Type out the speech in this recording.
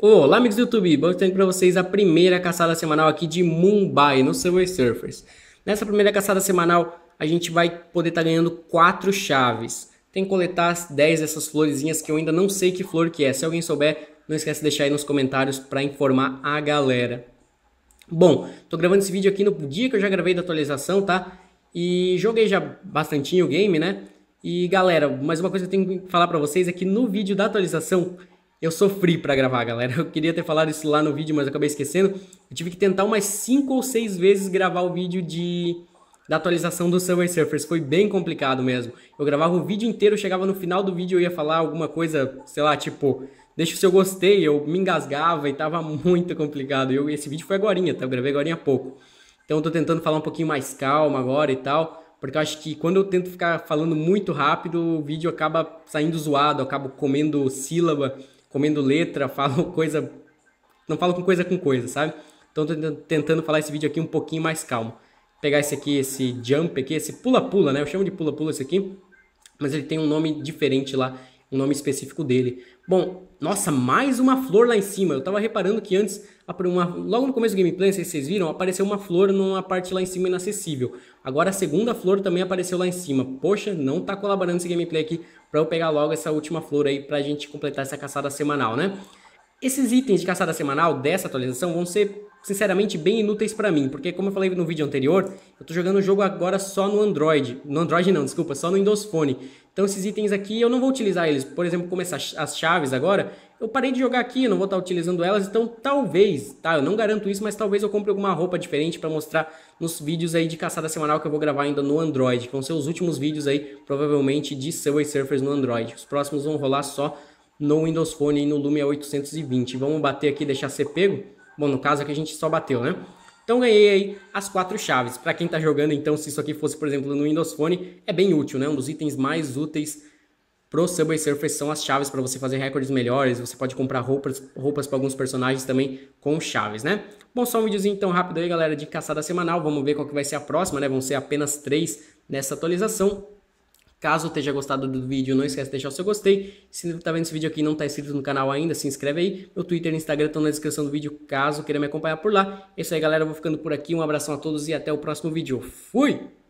Olá, amigos do YouTube! Bom tempo para vocês a primeira caçada semanal aqui de Mumbai no Subway Surfers. Nessa primeira caçada semanal, a gente vai poder estar tá ganhando quatro chaves. Tem que coletar 10 dessas florezinhas que eu ainda não sei que flor que é. Se alguém souber, não esquece de deixar aí nos comentários para informar a galera. Bom, tô gravando esse vídeo aqui no dia que eu já gravei da atualização, tá? E joguei já bastantinho o game, né? E galera, mais uma coisa que eu tenho que falar para vocês é que no vídeo da atualização eu sofri para gravar, galera. Eu queria ter falado isso lá no vídeo, mas acabei esquecendo. Eu tive que tentar umas 5 ou 6 vezes gravar o vídeo de da atualização do Subway Surfers. Foi bem complicado mesmo. Eu gravava o vídeo inteiro, chegava no final do vídeo eu ia falar alguma coisa, sei lá, tipo, deixa o seu gostei, eu me engasgava e tava muito complicado. Eu, esse vídeo foi agorinha, tá? Eu gravei agora há pouco. Então eu tô tentando falar um pouquinho mais calmo agora e tal, porque eu acho que quando eu tento ficar falando muito rápido, o vídeo acaba saindo zoado, eu acabo comendo sílaba comendo letra, falo coisa. Não falo com coisa com coisa, sabe? Então tô tentando falar esse vídeo aqui um pouquinho mais calmo. Pegar esse aqui, esse jump aqui, esse pula-pula, né? Eu chamo de pula-pula esse aqui, mas ele tem um nome diferente lá o nome específico dele. Bom, nossa, mais uma flor lá em cima. Eu tava reparando que antes, uma, logo no começo do gameplay, não sei se vocês viram, apareceu uma flor numa parte lá em cima inacessível. Agora a segunda flor também apareceu lá em cima. Poxa, não tá colaborando esse gameplay aqui pra eu pegar logo essa última flor aí pra gente completar essa caçada semanal, né? Esses itens de caçada semanal dessa atualização vão ser, sinceramente, bem inúteis para mim, porque como eu falei no vídeo anterior, eu tô jogando o jogo agora só no Android. No Android não, desculpa, só no Windows Phone. Então esses itens aqui eu não vou utilizar eles. Por exemplo, como essas, as chaves agora, eu parei de jogar aqui, não vou estar tá utilizando elas, então talvez, tá? Eu não garanto isso, mas talvez eu compre alguma roupa diferente para mostrar nos vídeos aí de caçada semanal que eu vou gravar ainda no Android, que vão ser os últimos vídeos aí, provavelmente, de Subway Surfers no Android. Os próximos vão rolar só no Windows Phone e no Lumia 820. Vamos bater aqui deixar ser pego? Bom, no caso aqui é a gente só bateu, né? Então ganhei aí as quatro chaves. Para quem está jogando, então, se isso aqui fosse, por exemplo, no Windows Phone, é bem útil, né? Um dos itens mais úteis pro Subway Surfers são as chaves para você fazer recordes melhores. Você pode comprar roupas, roupas para alguns personagens também com chaves, né? Bom, só um videozinho então rápido aí, galera, de caçada semanal. Vamos ver qual que vai ser a próxima, né? Vão ser apenas três nessa atualização. Caso tenha gostado do vídeo, não esquece de deixar o seu gostei. Se tá vendo esse vídeo aqui e não tá inscrito no canal ainda, se inscreve aí. Meu Twitter e Instagram estão na descrição do vídeo, caso queira me acompanhar por lá. É isso aí, galera. Eu vou ficando por aqui. Um abração a todos e até o próximo vídeo. Fui!